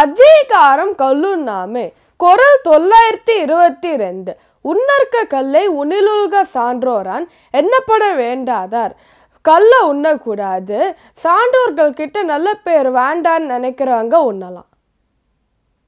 அதிகாரம் கல்லுண்ணாமே குரல் தொள்ளாயிரத்தி இருபத்தி ரெண்டு உன்னற்க கல்லை உணிலுக சான்றோரான் என்னப்பட வேண்டாதார் கல்லை உண்ணக்கூடாது சான்றோர்கள் கிட்ட நல்ல பேர் வேண்டான்னு நினைக்கிறவங்க உண்ணலாம்